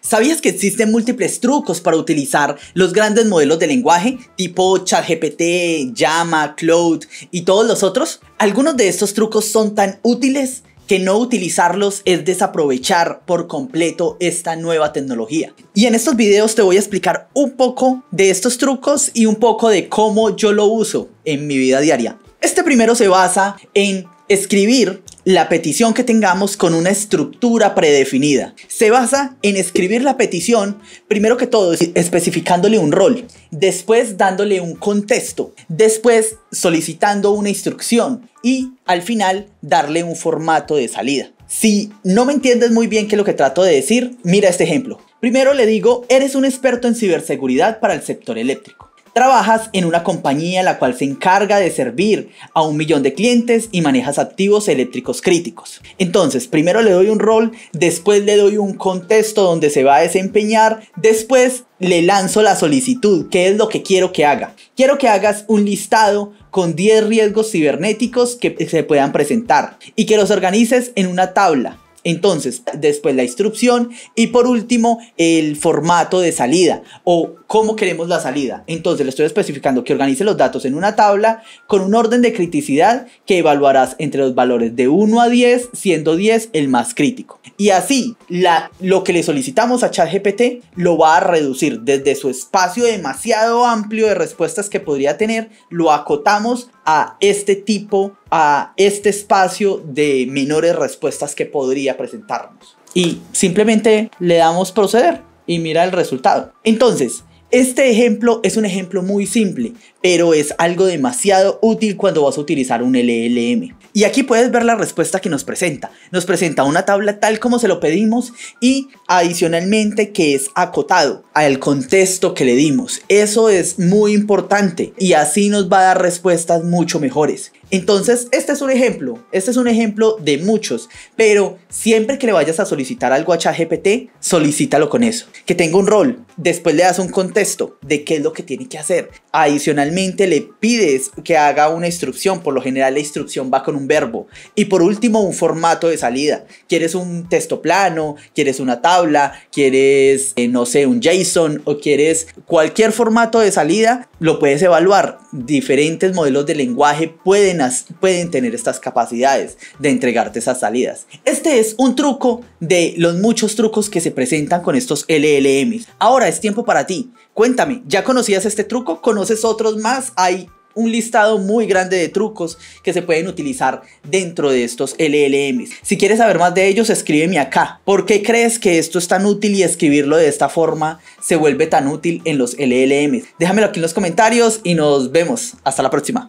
¿Sabías que existen múltiples trucos para utilizar los grandes modelos de lenguaje tipo ChatGPT, Llama, Cloud y todos los otros? Algunos de estos trucos son tan útiles que no utilizarlos es desaprovechar por completo esta nueva tecnología. Y en estos videos te voy a explicar un poco de estos trucos y un poco de cómo yo lo uso en mi vida diaria. Este primero se basa en escribir la petición que tengamos con una estructura predefinida. Se basa en escribir la petición, primero que todo, especificándole un rol, después dándole un contexto, después solicitando una instrucción y al final darle un formato de salida. Si no me entiendes muy bien qué es lo que trato de decir, mira este ejemplo. Primero le digo, eres un experto en ciberseguridad para el sector eléctrico. Trabajas en una compañía la cual se encarga de servir a un millón de clientes y manejas activos eléctricos críticos. Entonces, primero le doy un rol, después le doy un contexto donde se va a desempeñar, después le lanzo la solicitud, qué es lo que quiero que haga. Quiero que hagas un listado con 10 riesgos cibernéticos que se puedan presentar y que los organices en una tabla entonces, después la instrucción y por último el formato de salida o cómo queremos la salida. Entonces, le estoy especificando que organice los datos en una tabla con un orden de criticidad que evaluarás entre los valores de 1 a 10, siendo 10 el más crítico. Y así, lo que le solicitamos a ChatGPT lo va a reducir desde su espacio demasiado amplio de respuestas que podría tener, lo acotamos a este tipo de a este espacio de menores respuestas que podría presentarnos. Y simplemente le damos proceder y mira el resultado. Entonces, este ejemplo es un ejemplo muy simple, pero es algo demasiado útil cuando vas a utilizar un LLM. Y aquí puedes ver la respuesta que nos presenta. Nos presenta una tabla tal como se lo pedimos y adicionalmente que es acotado al contexto que le dimos. Eso es muy importante y así nos va a dar respuestas mucho mejores. Entonces, este es un ejemplo, este es un ejemplo de muchos, pero siempre que le vayas a solicitar algo a ChatGPT, solicítalo con eso, que tenga un rol, después le das un contexto de qué es lo que tiene que hacer. Adicionalmente le pides que haga una instrucción, por lo general la instrucción va con un verbo y por último un formato de salida. ¿Quieres un texto plano? ¿Quieres una tabla? ¿Quieres eh, no sé, un JSON o quieres cualquier formato de salida? Lo puedes evaluar. Diferentes modelos de lenguaje pueden pueden tener estas capacidades de entregarte esas salidas. Este es un truco de los muchos trucos que se presentan con estos LLMs. Ahora es tiempo para ti. Cuéntame, ¿ya conocías este truco? ¿Conoces otros más? Hay un listado muy grande de trucos que se pueden utilizar dentro de estos LLMs. Si quieres saber más de ellos, escríbeme acá. ¿Por qué crees que esto es tan útil y escribirlo de esta forma se vuelve tan útil en los LLMs? Déjamelo aquí en los comentarios y nos vemos. Hasta la próxima.